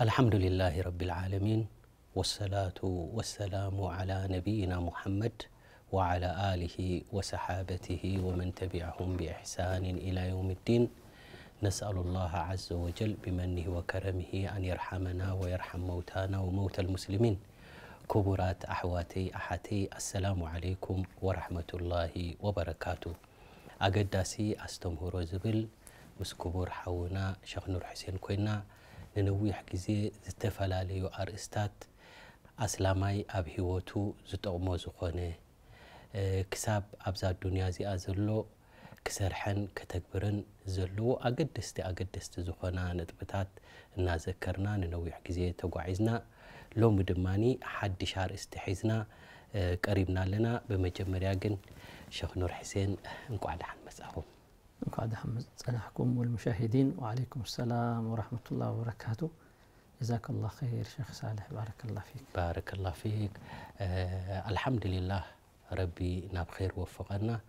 الحمد لله رب العالمين والصلاة والسلام على نبينا محمد وعلى آله وصحابته ومن تبعهم بإحسان إلى يوم الدين نسأل الله عز وجل بمنه وكرمه أن يرحمنا ويرحم موتانا وموتى المسلمين كبرات أحواتي أحاتي السلام عليكم ورحمة الله وبركاته أقداسي أستمهر زبل مسكبر حونا شيخ نور حسين كوينا ንነዊሕ ግዜ ዝተፈላለዩ ኣርእስታት ኣስላማይ ኣብ ሂወቱ ዝጠቕሞ ዝኾነ ክሳብ ኣብዛ ዱንያ እዚኣ ዘሎ ክሰርሐን ከተግብርን ዘለዎ ኣገደስቲ ኣገደስቲ ዝኾና ነጥብታት እናዘከርና ንነዊሕ ግዜ ተጓዒዝና ሎሚ ድማኒ ሓድሽ ኣርእስቲ ሒዝና ቀሪብና ኣለና ብመጀመርያ ግን ሸክ ኑር ሕሴን እንቋዕ ድሓን መፅኹም قاعد حمد سنحكم والمشاهدين وعليكم السلام ورحمة الله وبركاته جزاك الله خير شيخ صالح بارك الله فيك بارك الله فيك آه الحمد لله ربي ناب خير وفقنا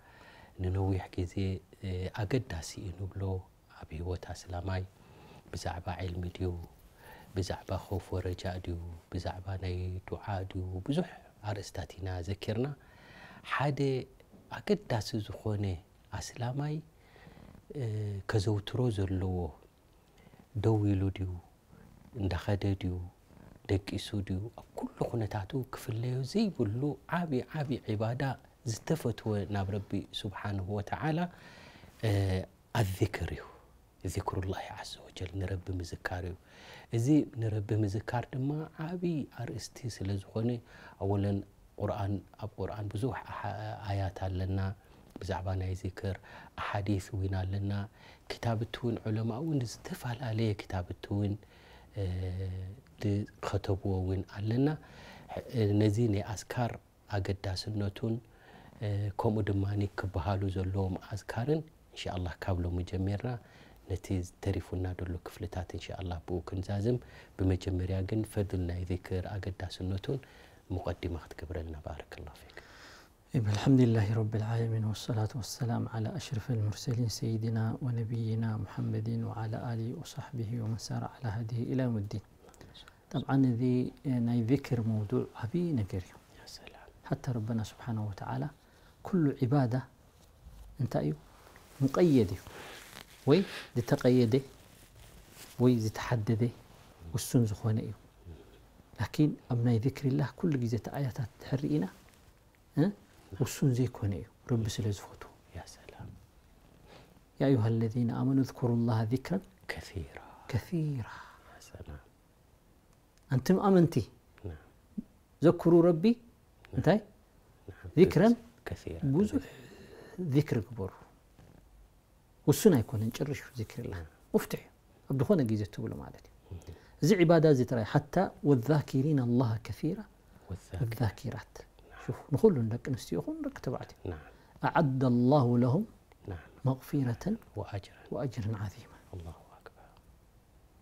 ننويح كذي أقد آه، داسي إنو بلو أبي هو تاسلاماي بزعبا علم ديو بزعبا خوف ورجاء ديو بزعبا ناي دعا ديو بزح أرستاتينا ذكرنا حادي أقد داسي زخوني أسلاماي ከዘውትሮ ዘለዎ ደው ኢሉ ድዩ እንዳኸደ ድዩ ደቂሱ ድዩ ኣብ ኩሉ ኩነታቱ ክፍለዮ ዘይብሉ ዓብዪ ዓብዪ ዒባዳ ዝተፈትወ ናብ ረቢ ስብሓንሁ ወተዓላ ኣذክር እዩ ذክሩ ላ ዘ ወጀል ንረቢ ምዝካር እዩ እዚ ንረቢ ምዝካር ድማ ዓብዪ ኣርእስቲ ስለ ዝኾነ ኣወለን ቁርን ኣብ ቁርኣን ብዙሕ ኣያት ኣለና ብዛዕባ ናይ ዚክር ኣሓዲስ እውን ኣለና ክታብቲ እውን ዑለማ እውን ዝተፈላለየ ክታብቲ እውን ከተብዎ እውን ኣለና ነዚ ናይ ኣስካር ኣገዳስነቱን ከምኡ ድማ ክበሃሉ ዘለዎም ኣስካርን እንሻ ላ ካብ ሎሚ ጀሜርና ነቲ ዝተሪፉና ደሎ ክፍልታት እንሻ ላ ብኡ ክንዛዝም ብመጀመርያ ግን ፈድል ናይ ዚክር ኣገዳስነቱን مقدمة كبر لنا بارك الله فيك طيب، الحمد لله رب العالمين والصلاة والسلام على أشرف المرسلين سيدنا ونبينا محمد وعلى آله وصحبه ومن سار على هديه إلى يوم الدين طبعا ذي ذكر موضوع عبي نقري حتى ربنا سبحانه وتعالى كل عبادة انت أيو مقيدة وي دي تقيدة وي دي تحددة والسن أيو لكن أبناء ذكر الله كل جزء آيات تحرئنا ها أه؟ وسون زي كوني رب سلز فوتو يا سلام يا أيها الذين آمنوا اذكروا الله ذكرا كثيرا كثيرا يا سلام أنتم آمنتي نعم ذكروا ربي نعم. انتي نعم. ذكرا كثيرا بوزو ذكر كبر وسون يكون نشرش ذكر الله نعم. افتح عبد خونا جيزه تقول مالتي زي عباده زي ترى حتى والذاكرين الله كثيرا والذاكرات, والذاكرات. شوف نقول لك نستيخون لك تبعتي نعم أعد الله لهم نعم مغفرة وأجرا وأجرا عظيما الله أكبر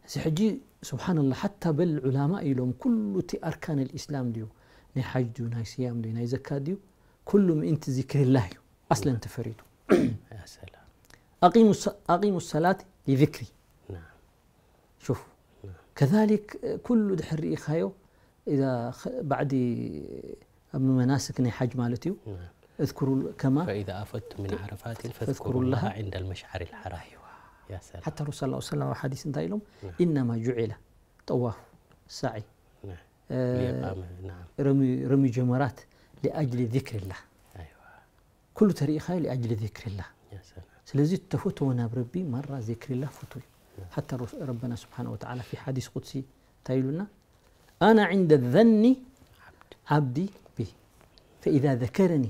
زي حجي سبحان الله حتى بالعلماء لهم كل تي أركان الإسلام ديو ناي حج ديو ناي صيام ديو ناي زكاة ديو كلهم انت ذكر الله يو أصلا انت فريد يا سلام أقيموا أقيموا الصلاة لذكري نعم شوف نعم. كذلك كل دحر إخايو إذا بعد مناسكني حج مالتي نعم. اذكروا كما فإذا افدت من عرفات فاذكروا الله عند المشعر الحرام أيوة. يا سلام حتى الرسول صلى الله عليه وسلم وحديث انتهى لهم نعم. إنما جعل طواف سعي نعم. آه، نعم. رمي رمي جمرات لأجل ذكر الله أيوة. كل تاريخها لأجل ذكر الله يا سلام سلازي تفوتونا بربي مرة ذكر الله فتوي نعم. حتى ربنا سبحانه وتعالى في حديث قدسي تايلنا أنا عند الذن عبدي فإذا ذكرني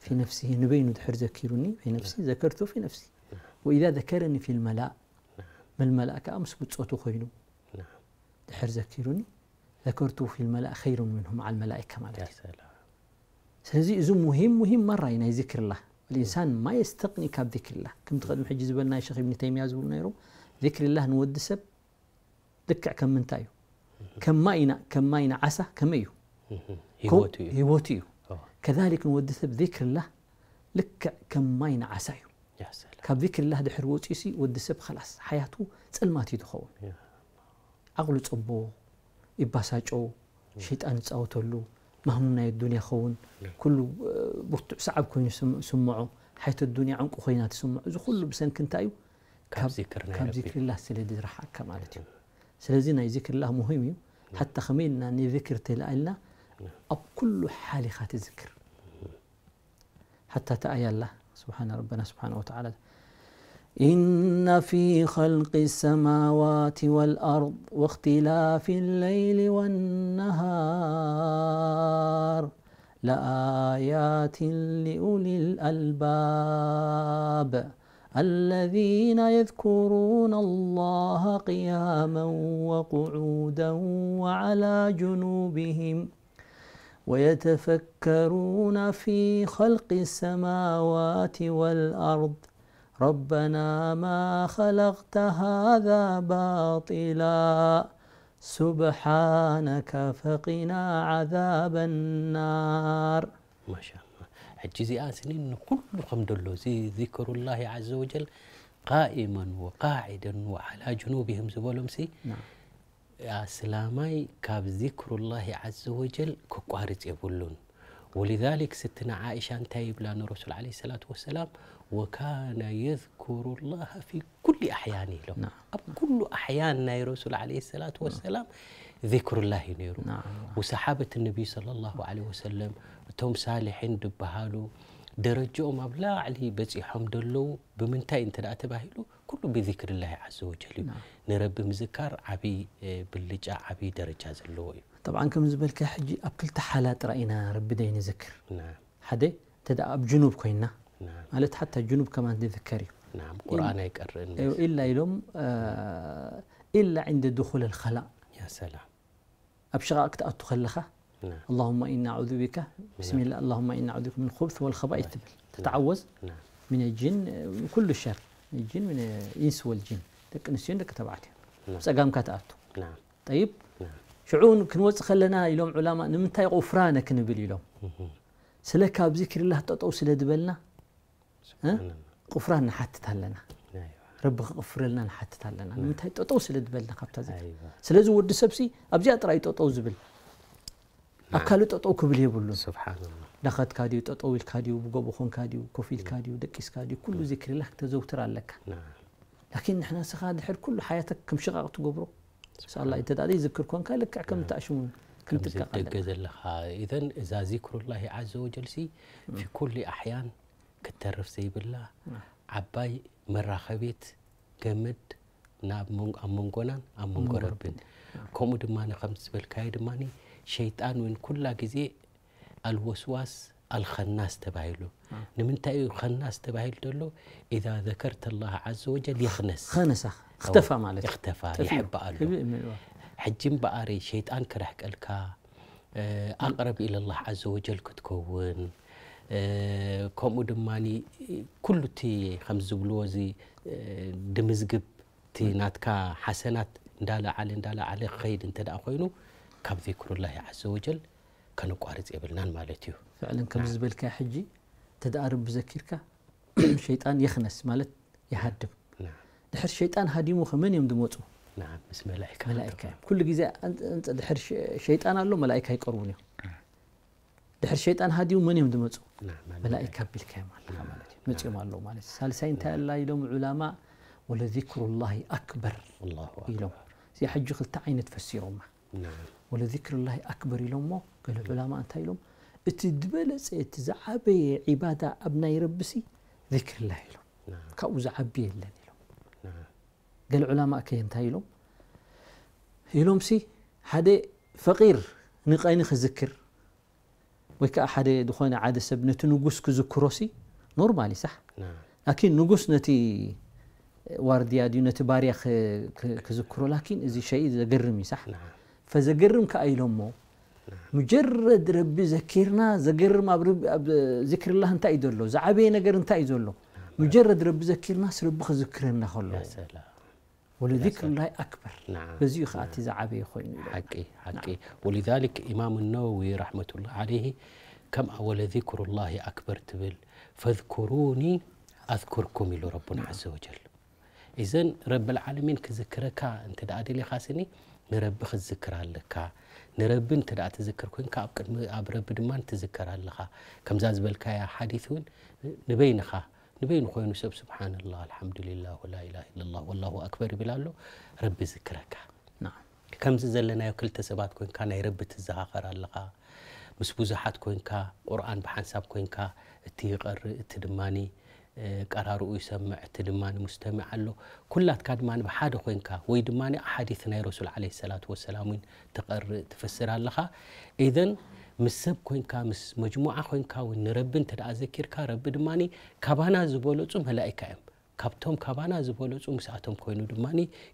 في نفسه نبين دحر ذكرني في نفسي نعم. ذكرته في نفسي نعم. وإذا ذكرني في الملاء نعم. ما الملاء كأمس بتصوته خينو دحر ذكرني ذكرته في الملاء خير منهم على الملائكة مالك سنزي إذو مهم مهم مرة هنا ذكر الله الإنسان ما يستقني كاب ذكر الله كم تقدم حجي زبالنا يا شيخ ابن تيمية زبلنا نيرو ذكر الله نود سب دكع كم من تايو كم ماينا كم ماينا عسى كم أيو هيوتيو كذلك نودث بذكر الله لك كم ماين عساير يا سلام كاب ذكر الله دحر وتيسي ود سب خلاص حياته تسأل ما تيد خون أغلط أبو إباساج أو شيت أنت أو ما هم نايد الدنيا خون كل بوت سعب كون يسمعو سمعوا حياة الدنيا عنك خينات سمع إذا كل بسنة كنت كاب ذكر كاب ذكر الله سلدي رح كمالتي سلزينا يذكر الله مهم حتى خمينا نذكر تلا إلا أب كل حالي خات الذكر حتى الله سبحان ربنا سبحانه وتعالى إن في خلق السماوات والأرض واختلاف الليل والنهار لآيات لأولي الألباب الذين يذكرون الله قياما وقعودا وعلى جنوبهم ۖ ويتفكرون في خلق السماوات والارض ربنا ما خلقت هذا باطلا سبحانك فقنا عذاب النار ما شاء الله حجزي آسني إن كل حمد الله زي ذكر الله عز وجل قائما وقاعدا وعلى جنوبهم زبولهم سي نعم. يا سلامي كاب ذكر الله عز وجل ክቋርፅ يبلون ولذلك ستنا عائشة تايب لنا الرسول عليه الصلاة والسلام وكان يذكر الله في كل أحيانه له نعم. أب كل أحيان الرسول عليه الصلاة نعم. والسلام ذكر الله نيرو نعم. وصحابة النبي صلى الله عليه وسلم توم صالحين دبهالو درجهم أبلا عليه الله بمن بمنتهي انت تباهلو كله بذكر الله عز وجل نعم. نرب مذكار عبي آه، بلجا عبي درجة زلوي طبعا كم زبل كحجي أبكل تحالات حالات راينا رب دين ذكر نعم حدي تدا اب جنوب كينا نعم قالت حتى جنوب كمان تذكري نعم قران يكرر إيه، الا يلوم آه الا عند دخول الخلاء يا سلام ابشغاك تاتو نعم. اللهم إنا أعوذ بك بسم نعم. الله اللهم إنا أعوذ بك من الخبث والخبائث نعم. تتعوذ نعم. من الجن آه، وكل الشر الجن من الإنس والجن دك نسيون دك تبعتي سقام نعم. كاتاتو نعم طيب نعم شعون كنوز خلنا يلوم علماء نمتا يغفرانا كنبل يلوم سلكا بذكر الله تطو سلا دبلنا غفران نحتتها لنا أيوة. رب غفر لنا نحتتها لنا نمتا نعم. تطو سلا دبلنا كابتا أيوة. ذكر سلا زود سبسي أبجأ ترى تطو زبل نعم. أكلت تطو كبل يبلون سبحان الله نخدك كاديو تطويل كاديو بقبخون كاديو كوفيل نعم. كاديو دكيس كاديو كل نعم. ذكر الله تزوتر لك نعم. لكن نحن سخاد حر كل حياتك كم شقق تقبره سأل الله إنت هذا ذكر كون كان لك كم تأشمون كم تقز لك إذا إذا ذكر الله عز وجل سي في كل أحيان كترف سيب بالله عباي مراخبيت جمد ناب منقنان أم منقربن كم دماني خمس بالكاي دماني شيطان وين كل جزء الوسواس الخناس تبايلو نمنتاي آه. خناس تبايل دلو اذا ذكرت الله عز وجل يخنس خنس اختفى مالك اختفى يحب الله حجم باري شيطان كره قلكا آه، اقرب الى الله عز وجل كتكون آه، كوم دماني كل تي خمز بلوزي دمزقب تي ناتكا حسنات ندال علي ندال علي خيد انت دا خوينو كم ذكر الله عز وجل كنقارص يبلنا مالتيو فعلا كم زبلك حجي تدارب بذكرك شيطان يخنس مالت يهدم نعم دحر شيطان هاديمو خمن يوم دموتو نعم بس ملائكة ملائكة كل جزء أنت دحر شيطان قال له ملائكة يقربون دحر شيطان هاديو من يوم دموتو نعم ملائكة بالكامل نعم متيوم قال له مالت سالسين لا يلوم علماء ولذكر الله أكبر الله أكبر يلوم زي حج خلت عين تفسيرهم نعم ولذكر الله أكبر يلومه ገለገላማ እንታይ ኢሎም እቲ ዝበለፀ እቲ ዝዓበየ ዒባዳ ኣብ ናይ ረቢሲ ذክርላ ኢሎም ካብኡ ዝዓቢ የለን ኢሎም ገለ ዑላማ ከ እንታይ ኢሎም ኢሎም ሲ ሓደ ፈቂር ንቀይኒ ክዝክር ወይ ከዓ ሓደ ዝኾነ ሓደ ሰብ ነቲ ንጉስ ክዝክሮሲ ኖርማሊ ሳሕ ላኪን ንጉስ ነቲ ዋርድያ ድዩ ነቲ ባርያ ክዝክሮ ላኪን እዚ ሸይ ዘገርም እዩ ሳሕ ፈዘገርም ከዓ ኢሎሞ مجرد ربي ذكرنا ما برب ذكر الله انت يدلو زعبي نجر انت يدلو مجرد ربي ذكرنا سرب ذكرنا خلو يا سلام ولذكر الله أكبر نعم بزي خاتي نعم. زعبي خوين حقي حقي نعم. ولذلك إمام النووي رحمة الله عليه كم أول ذكر الله أكبر تبل فاذكروني أذكركم إلى ربنا نعم. عز وجل إذن رب العالمين كذكرك أنت دعادي لي خاسني نربخ الذكر لك نرب انت دا تذكر كوين كاب قد ابرب دما تذكر الله كم زاز بالكا يا حديث وين نبين خا نبين خوين سب سبحان الله الحمد لله ولا اله الا الله والله اكبر بلالو ربي ذكرك نعم كم زلنا يا كل تسبات كوين كان يا رب تزاخر الله مسبوزحات كوين كا قران بحساب كوين كا تيقر تدماني ቀራርኡ ይሰምዕ እቲ ድማ ሙስተምዕ ኣሎ ኩላትካ ድማ ብሓደ ኮንካ ወይ ድማ ኣሓዲት ናይ ረሱል ለ ሰላት ወሰላም እውን ትቐርእ ትፍስር ኣለኻ ኢዘን ምስ ሰብ ኮንካ ምስ መጅሙዓ ኮንካ እውን ንረቢ እንተ ደኣ ዘኪርካ ረቢ ድማ ካባና ዝበለፁ መላእካ እዮም ካብቶም ካባና ዝበለፁ ምስኣቶም ኮይኑ ድማ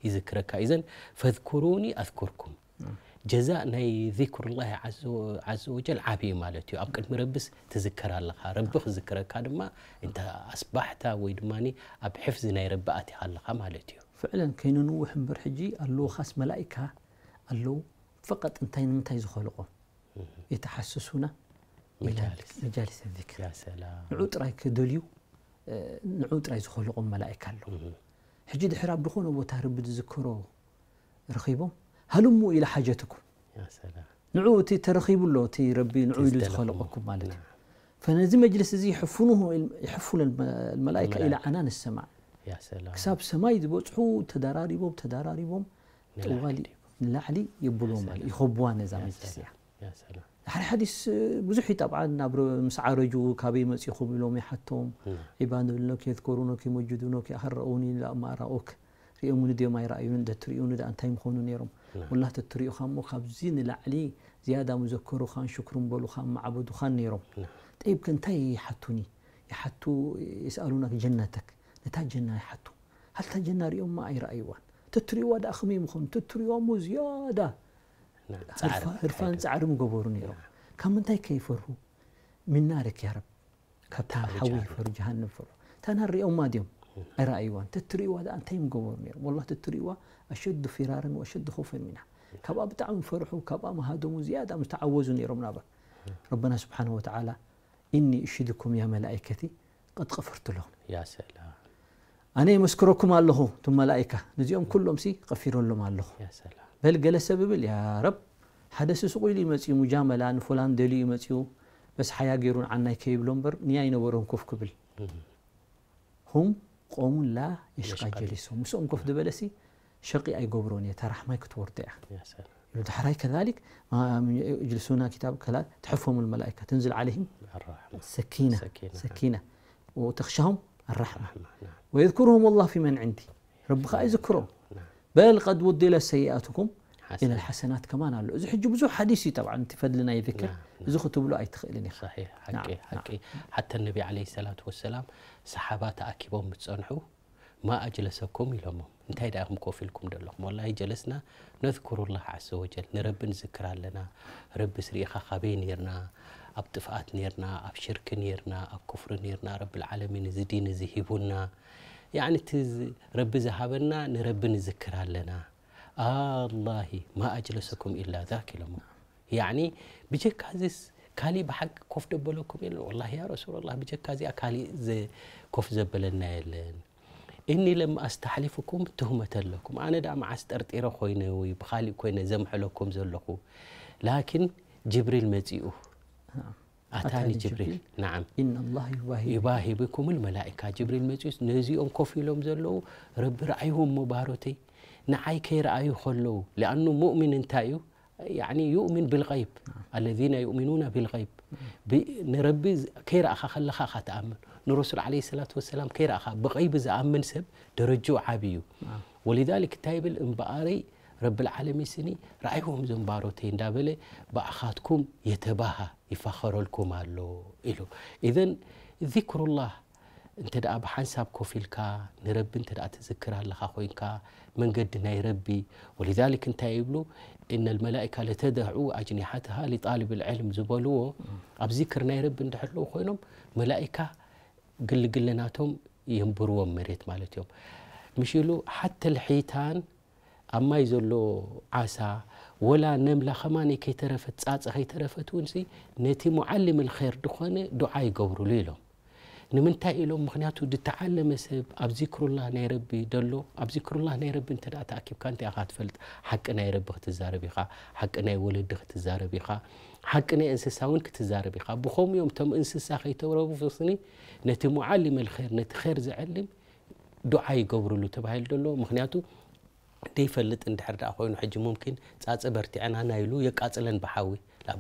ይዝክረካ እዘን ፈذኩሩኒ ኣذኩርኩም جزاء ناي ذكر الله عز وجل عافية مالتي أبقى المربس تذكر الله ربخ ذكر كادما أنت أصبحت ويدماني أب حفظ ناي ربأتي الله مالتي فعلا كينو نوح برحجي اللو خاص ملائكة اللو فقط انتين انتين زخلقو يتحسسونا مجالس مجالس الذكر يا سلام نعود رايك دوليو آه، نعود رايك خلقهم ملائكة اللو حجي دحراب بخونه وتهرب تذكره رخيبهم هلموا إلى حاجتكم يا سلام نعوتي ترخيب اللوتي ربي نعوي خلقكم مالتي نعم. فنزي مجلس زي يحفونه يحفون الملائكة, الملائكة إلى عنان السماء يا سلام كساب تداراري بوم تداراري بوم طوالي نلعلي يبلوهم يخبوان نزا مجلس يا سلام حر حديث بزحي طبعا نبر مسعرجو كابي مسيخم لهم يحتهم عباد لك يذكرونك يمجدونك يحرؤوني لا ما راوك ريومن ديما يرايون دتريون ده انتم خونو نيرم نعم. والله تتريو خان مو خاب زين لعلي زيادة مذكر خان شكر بلو خان معبد خان نيرو نعم. طيب كنت يحطوني يحطو يسألونك جنتك نتا جنة يحطو هل تجنة ريوم ما أي رأيوان تتريو واد أخمي مخون تتريو مو زيادة نعم. عرفان زعرم قبور نيرو كم انتي كيفره من نارك يا رب كتاب حوي فر جهنم فر تنهر يوم ما ديوم أرأيوان تتريوا هذا أنتم قبورنير والله تتريوا أشد فرارا وأشد خوفا منها كبا بتعم فرحوا كبا ما هادموا زيادة متعوزوا نيرم نابا ربنا سبحانه وتعالى إني أشهدكم يا ملائكتي قد غفرت لهم يا سلام أنا مسكركم الله ثم ملائكة نزيهم كلهم سي غفروا لهم الله يا سلام بل قال سبب يا رب حدث سوقي لي مسي مجاملة فلان دلي متيو بس حياة غيرون عنا كيبلون بر نيا ينورهم كوف كبل هم قومون لا يشقى جلسهم مسؤوم كف دبلسي شرقي أي قبرون يترحم أي كتور يا سلام كذلك يجلسون كتاب كلا تحفهم الملائكة تنزل عليهم الرحمة سكينة سكينة, سكينة. وتخشهم الرحمة, الرحمة. نعم. ويذكرهم الله في من عندي رب خاي ذكرهم نعم. نعم. بل قد ودل سيئاتكم إلى الحسنات كمان قالوا حج بزو حديثي طبعا تفد لنا يذكر زخت بلو أي تخيلني صحيح حكي نعم. حكي نعم. حتى النبي عليه الصلاة والسلام سحبات أكيبهم بتصنحوا ما أجلسكم يلهم انت داهم كوفي لكم دلهم والله جلسنا نذكر الله عز وجل نرب نذكر لنا رب سريخة خابين يرنا أب نيرنا أبشرك نيرنا أبكفر نيرنا رب العالمين زدين زهيبونا يعني تز رب ذهبنا نرب نذكر لنا آه الله ما أجلسكم إلا ذاك لهم يعني بجك هذا كالي بحق كوف دبلوكم يلن والله يا رسول الله بجك هذا كالي زي كوف زبلنا يلن إني لم أستحلفكم تهمة لكم أنا دام عسترت إيرا خوينا ويبخالي كوينا زمح لكم زلقو لكن جبريل مزيئو آه. أتاني جبريل نعم إن الله يباهي, يباهي بكم الملائكة جبريل مزيئو نزيئون كوفي لهم زلقو رب رأيهم مبارتي نعي كير أيو خلو لأنه مؤمن انتايو يعني يؤمن بالغيب نعم. الذين يؤمنون بالغيب نربي كير أخا خلخا خاتأمن نرسل عليه الصلاة والسلام كير أخا بغيب زأمن سب درجو عبيو نعم. ولذلك تايبل الإنباري رب العالمين سني رأيهم زنباروتين دابلة بأخاتكم يتباهى يفخروا لكم الله إلو إذن ذكر الله እንተ ደኣ ብሓንሳብ ኮፍ ኢልካ ንረቢ እንተ ደኣ ትዝክር ኣለኻ ኮይንካ መንገዲ ናይ ረቢ ولذلك انت يبلو ان الملائكه لتدعو اجنحتها لطالب العلم زبلوه ابذكر نيرب ندحلو خوينم ملائكه قلقلناتهم ينبروا مريت مالتهم مشيلو حتى الحيتان اما يزلو عسى ولا نملا خماني كي ترفت ساعة كي ترفت ونسي نتي معلم الخير دخانه دعاي قبر ليلو ንምንታይ ኢሎም ምክንያቱ ዝተዓለመ ሰብ ኣብ ዚክሩላ ናይ ረቢ ደሎ ኣብ ዚክሩላ ናይ ረቢ እንተ ተኣኪብካ እንታይ ኢኻ ትፈልጥ ሓቂ ናይ ረቢ ክትዛረብ ኢኻ ሓቂ ናይ ወለዲ ክትዛረብ ኢኻ ሓቂ ናይ እንስሳ እውን ክትዛረብ ኢኻ ብከምኡዮም እቶም እንስሳ ከይተረብስኒ ነቲ ሙዓሊም ልር ነቲ ር ዝዕልም ዱዓ ይገብርሉ ተባሂሉ ደሎ ምክንያቱ ደይፈልጥ እንድሕር ኣ ኮይኑ ሕጂ ሙምኪን ፃፀ በርቲዐና ናይሉ የቃፅለን ብሓዊ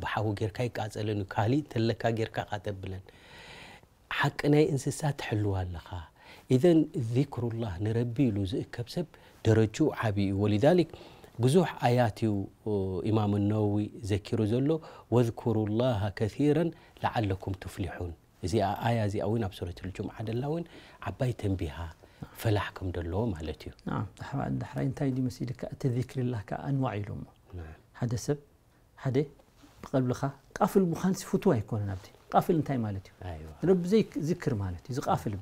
ብሓዊ ጌርካ ይቃፀለን እዩ ካሊእ ተለካ ጌርካ ካተብለን حق ناي انسسات حلوه لها اذا ذكر الله نربي له زكب سب درجو عبي ولذلك بزوح اياتي امام النووي ذكر زلو واذكروا الله كثيرا لعلكم تفلحون زي ايه زي اوين بسوره الجمعه دلوين عبيت بها فلاحكم دلو مالتي نعم تحرين تحرين تايدي مسيدك تذكر الله كانواع لهم نعم هذا سب هذا بقلب لخا قفل مخانس فتوى يكون نبدي قافل انتاي مالتي أيوة. رب زي ذكر مالتي زي قافل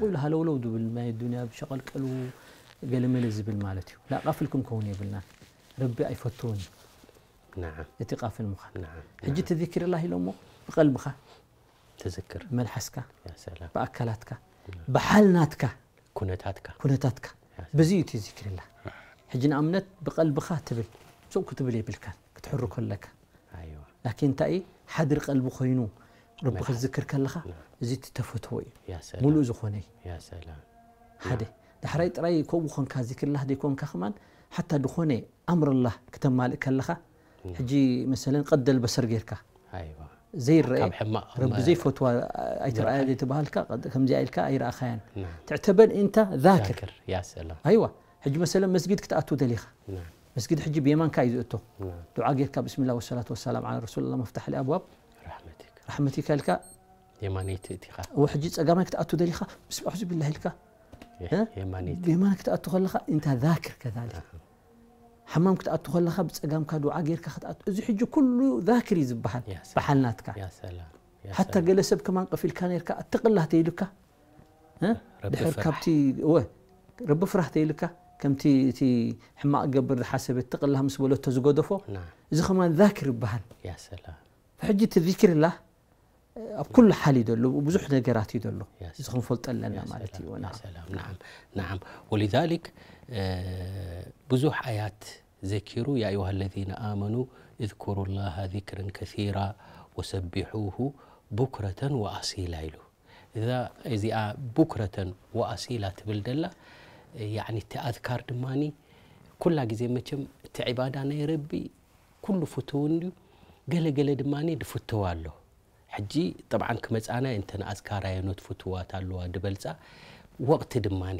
بحال لو لو دبل ما الدنيا بشغل قلو قال مل زبل مالتي لا قافلكم كون يبلنا ربي اي فتون نعم انت قافل مخ نعم, نعم. حجت نعم. ذكر الله بقلب بقلبك تذكر ملحسك يا سلام باكلاتك نعم. بحالناتك كنتاتك كنتاتك بزيتي ذكر الله حجنا امنت بقلبك تبل سوك تبل يبلك تحرك لك ايوه لكن تاي حدر قلب خينو رب ክትዝክር ከለኻ እዚ ተፈትዎ እዩ ሙሉእ ዝኾነ ሓደ ዳሕራይ ጥራይ ከምኡ ኮንካ ዚክርላህ ዘይኮንካ ክማን ሓታ ድኾነ ኣምርላህ ክተማልእ ከለኻ ሕጂ መሰለ ቀደል በሰር ጌርካ ዘይረአ ረቢ ዘይፈትዋ ኣይትረኣያ ዘይትበሃልካ ከምዚ ኢልካ ኣይረኣኻያን ትዕተበን እንታ ዛክር ኣይዋ ሕጂ መሰለ መስጊድ ክትኣቱ ደሊኻ መስጊድ ሕጂ ብየማንካ እዩ ዝእቶ ድዓ ጌርካ ብስሚላ ወሰላት ወሰላም ዓላ ረሱላ መፍታሕ ልኣብዋብ رحمتي إلك يمانيت إتيخا وحجي تسقامك تأتو ذلك بسم الله بالله إلك إيه، يمانيت بيمانك تأتو خلخا أنت ذاكر كذلك حمامك تأتو خلخا بتسقامك دعاء غير كخطأت أزي حجي كله ذاكر زبحان بحالناتك يا سلام حتى قال سب كمان قفل كان يركا أتقلها تيلك ها كبتي و رب فرح تيلك تي حما قبر حسب ዝሓሰበት ጥቕላ تزغدفو نعم اذا كمان ذاكر بحال يا سلام حجه الذكر الله ኣብ ኩሉ ሓሊ ዘሎ ብዙሕ ነገራት እዩ ዘሎ እዚ ክንፈልጦ ኣለና ማለት እዩ ናዓም ወሊዛሊክ ብዙሕ ኣያት ዘኪሩ ያ ኣዩሃ ለذነ ኣመኑ እذኩሩ ላሃ ذክረን ከثራ ወሰቢሑሁ ቡክረة ወኣሲላ ኢሉ እዚኣ ቡክረة ወኣሲላ ትብል ደላ እቲ ኣذካር ድማኒ ኩላ ግዜ መቸም እቲ ዕባዳ ናይ ረቢ ኩሉ ፍትውን ድዩ ገለገለ ድማኒ ድፍትዋ ኣሎ ሕጂ ጠብዓ ክመፃና እንተን ኣዝካራየኖት ፍትዋት ኣለዋ ድበልፃ ወቅቲ ድማኒ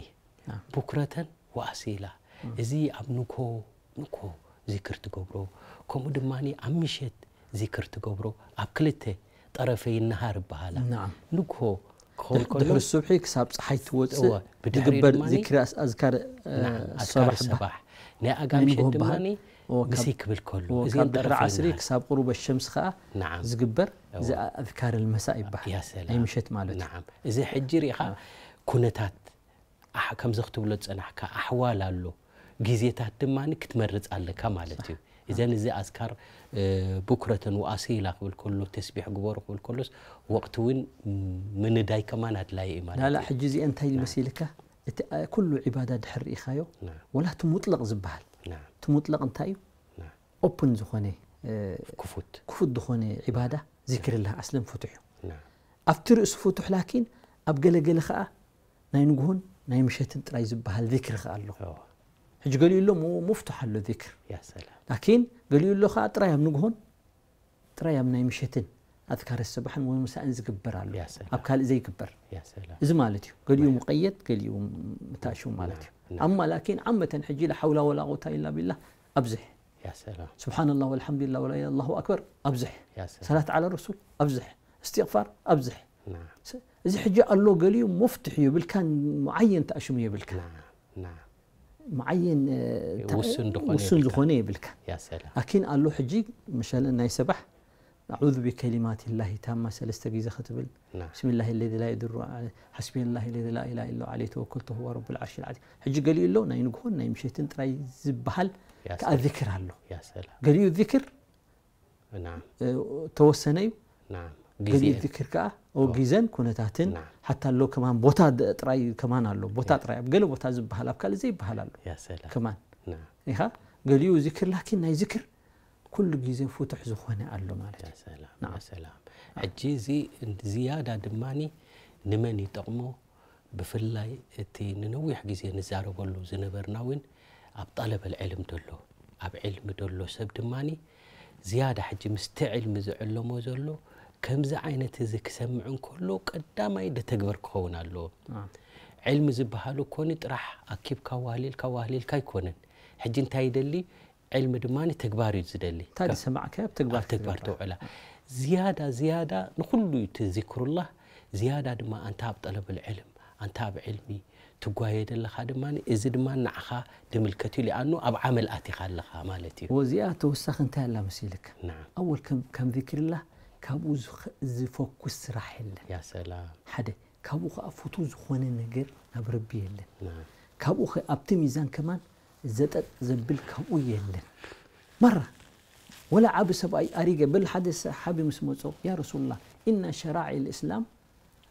ብኩረተን ወኣሲላ እዚ ኣብ ንኮ ንኮ ዚክር ትገብሮ ከምኡ ድማ ኣብ ምሸት ዚክር ትገብሮ ኣብ ክልተ ጠረፈይ ናሃር ይበሃላ ንኮ ድሕሪ ስብሒ ክሳብ ፀሓይ ትወፅእ ብድግበር ዚክሪ ኣዝካር ሰባሕ ናይ ኣጋምሸት ድማ مسيك بالكل وكان درع عسري كساب نعم. قروب الشمس خاء نعم زقبر أذكار المساء بحر يا سلام أي مشيت مالت نعم إذا حجي ريخا نعم. كونتات أح... زغت بلوت أنا حكا أحوال له جيزيتات دماني كتمرت على كمالتي إذا إذا أذكار بكرة وأصيلة والكل تسبيح قبور والكل وقت وين من داي كمان هتلاقي إيمان لا لا حجزي أنت هاي المسيلكة كل عبادات حر إخايو نعم. ولا تمطلق زبال تمطلق انتايو نعم اوبن زخوني اه كفوت كفوت دخوني عباده ذكر الله اسلم فتحو نعم افتر اس فتح لكن اب قله قله خا ناي نغون ناي مشيتن تراي زبحال ذكر خا الله حج قالوا له مو مفتح له ذكر يا سلام لكن قالوا له خا تراي ام نغون تراي ام ناي مشيتن اذكار السبحان ومساء زكبر الله يا سلام اب قال زي كبر يا سلام اذا مالتي يوم مقيد قال يوم متاشو مالتي نعم. أما لكن عامة حجي لا حول ولا قوة إلا بالله أبزح يا سلام سبحان الله والحمد لله ولا إله الله أكبر أبزح يا سلام صلاة على الرسول أبزح استغفار أبزح نعم إذا حجي الله له مفتح يبلكان معين تأشم يبلكان نعم نعم معين آه، وسن دخوني وسن يا سلام لكن الله حجي مشان إنه يسبح أعوذ بكلمات الله تامة سلست جيزة ختبل نعم. بسم الله الذي لا يدر حسبي الله الذي لا إله إلا عليه توكلت هو رب العرش العظيم حج قليل له ناي نقول ناي مشيتن تراي زبحل كأذكر له يا سلام قليل الذكر نعم أه، توسني نعم قليل الذكر كأ أو كنا كونتاتن نعم. حتى لو كمان بوتا تراي كمان له بوتا نعم. تراي قالوا بوتا زبحل أبكال زي بحل له يا سلام كمان نعم إيه قليل ذكر لكن ناي ذكر كل جيزين فتح زخونة ألو مالك يا سلام نعم. يا سلام عجيزي زيادة دماني نمن يطقمو بفلاي تي ننويح جيزي نزارو بلو زنبر ناوين أب طلب العلم دلو أب علم دلو سب دماني زيادة حجي مستعل مزعلو مزعلو كم زعينة تزك سمعن كله قدام أيدي تقبر كون ألو نعم. علم زبهالو كونت راح أكيب كواهليل كواهليل كاي كونن حجي انتايد اللي علم دمان تكبار يزدلي تاد سمعك تكبار آه، تكبار توعلا زيادة زيادة نقول تذكر الله زيادة دما أن تاب طلب العلم أن تاب علمي تقايد الله خادمان إذا ما نعها دم الكتيل لأنه أب عمل آتي خالها مالتي وزيادة وسخن تاع الله مسيلك نعم أول كم كم ذكر الله كابو زفوك وسرح يا سلام حدا كابو خافوتو زخوان النجر نبربي الله نعم كابو خ أبتميزان كمان زتت زبل كم يلن مرة ولا عب أي أريجة بل حدث حبي مسموتو يا رسول الله إن شرائع الإسلام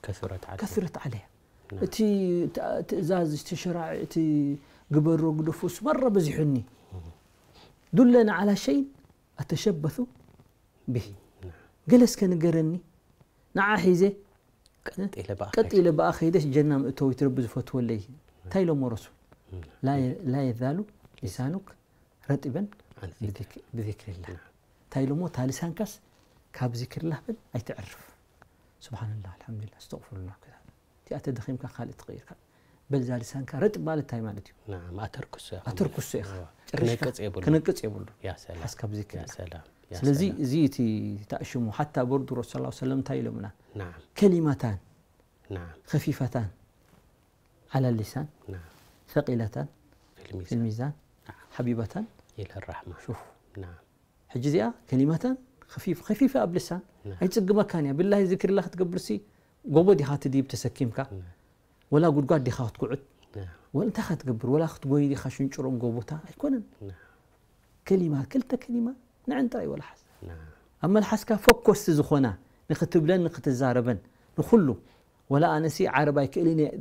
كثرت عليه كثرت عليه نعم. تي تزاز تشرع تي قبر وقدفوس مرة بزحني دلنا على شيء أتشبث به نعم. جلس كان قرني نع حيزه بأخي إلى بأخيدش جنة مأتوي تربز فتوليه نعم. تايلو مرسول لا لا يزال لسانك رطبا بذكر الله نعم. تايلو مو تالسان كاس كاب ذكر الله بل اي تعرف سبحان الله الحمد لله استغفر الله كذا تي دخيم خالد تغيرك بل زال لسانك رطب مالت تاي مالتي نعم اتركس اتركس يا اخي كنقص يبل كنقص يبل يا سلام حسك بذكر يا سلام رسول الله صلى الله عليه وسلم ረሱ ስ نعم كلمتان نعم خفيفتان على اللسان نعم ثقيلة في الميزان, في الميزان نعم. حبيبة إلى الرحمة شوف نعم حجزئة آه، كلمة خفيف خفيفة أب نعم. أي تسقما يا بالله ذكر الله تقبرسي قوة دي هات ديب تسكيمك نعم. ولا قد قاد دي خاط قعد نعم. ولا أنت تقبر ولا خت قوي دي خاشن شرم قوبتا يكون نعم. كلمة كلتا كلمة نعم أي ولا حس نعم. أما الحسكا فوكس زخونا نختبلن نختزاربن نخلو ولا أنسي عربي كإلين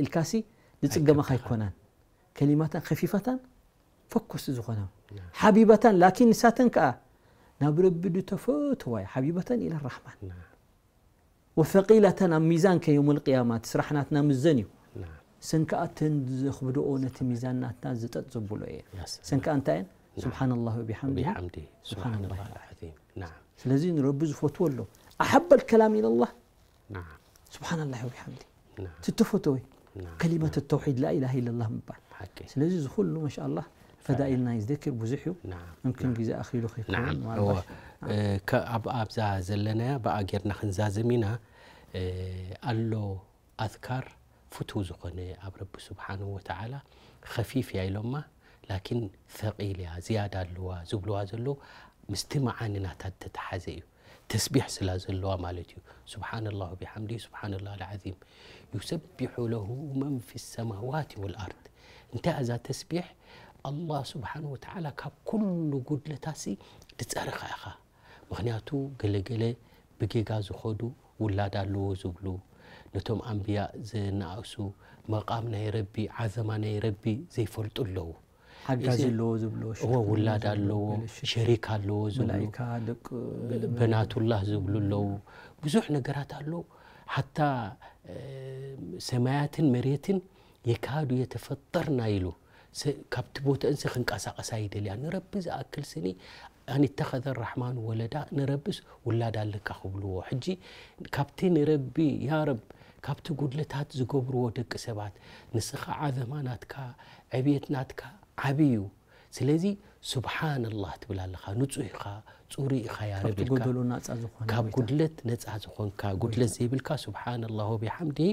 الكاسي ዝፅገመካ ይኮናን ከሊማታን ከፊፋታን ፈኩስ ዝኾና ሓቢበታን ላኪን ንሳተን ከዓ ናብ ረቢ ድተፈትዋይ ሓቢበታን ኢላ ራሕማን ወፈቂለተን ኣብ ሚዛን ከየም ልቅያማት ስራሕናትና سنك أتن سن كأتن خبدؤونة ناتنا تنزتت زبولو إيه سنك أنتين إيه؟ نعم. سبحان الله وبحمده بحمده سبحان الله العظيم نعم سلازين ربز فتولو أحب الكلام إلى الله نعم سبحان الله وبحمده نعم تتفتوي إيه؟ نعم. كلمة نعم. التوحيد لا إله إلا الله مبار حكي سنزي زخول ما شاء الله فدائلنا يذكر بوزحيو نعم ممكن نعم. جزي أخي لخي نعم هو آه. كأب أب زازلنا بأجرنا خنزازمينا قال آه، له أذكر فتو زقنا أب رب سبحانه وتعالى خفيف يا إلما لكن ثقيل يا زيادة اللوا زبلوا زلو مستمعاننا تتحزيو تسبيح سلازل مالتي سبحان الله بحمده سبحان الله العظيم يسبح له من في السماوات والأرض انت إذا تسبح الله سبحانه وتعالى كل قد لتاسي تتصرخ أخا مخنياتو قلي قلي بقيقا زخودو ولا دالو زبلو نتوم أنبياء زي مقامنا يربي عظمنا يربي زي فلت فلتو ሓጋዚ ኣለዎ ዝብሎ እወ ውላድ ኣለዎ ሸሪክ ኣለዎ መላይካ ደቂ በናቱላህ ዝብሉ ኣለዉ ብዙሕ ነገራት ኣሎ ሓታ ሰማያትን መሬትን የካዱ የተፈጠርና ኢሉ ካብቲ ቦታእንሲ ክንቀሳቀሳ ይደልያ ንረቢ ዝኣክል ስኒ ኣን ተኸذ ራሕማን ወለዳ ንረቢስ ውላድ ኣለካ ክብልዎ ሕጂ ካብቲ ንረቢ ያ ረብ ካብቲ ጉድለታት ዝገብርዎ ደቂ ሰባት ንስኻ ዓዘማ ናትካ ዕብየት ናትካ عبيو سلازي سبحان الله تبلا لخا نتسو إخا تسوري إخا يا ربي كاب قدلت نتسع زخون كا قدلت زي بالكا سبحان الله وبحمده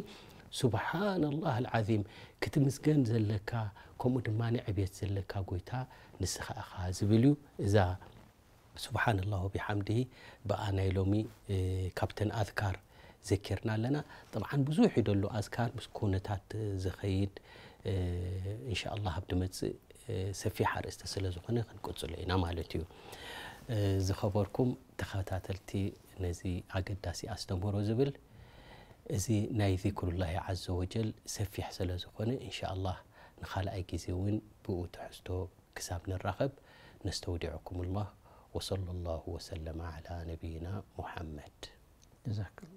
سبحان الله العظيم كتمسكن زلكا كم مانع عبيت زلكا قويتا نسخ أخا زبليو إذا سبحان الله وبحمده بأنا يلومي كابتن أذكار ذكرنا لنا طبعا بزوحي دولو أذكار بس كونتات زخيد إن شاء الله بدمتسي ሰፊሕ ኣርእስቲ ስለ ዝኾነ ክንቅፅሉ ኢና ማለት እዩ ዝኸበርኩም ተኸታተልቲ ነዚ ኣገዳሲ ኣስተምህሮ ዝብል እዚ ናይ ዚክሩላሂ ዓዘ ወጀል ሰፊሕ ስለ ዝኾነ እንሻ ኣላህ ንኻልኣይ ግዜ እውን ብኡ ትሕዝቶ ክሳብ ንራኸብ ነስተውዲዐኩም ላህ وصلى الله وسلم على نبينا محمد جزاك الله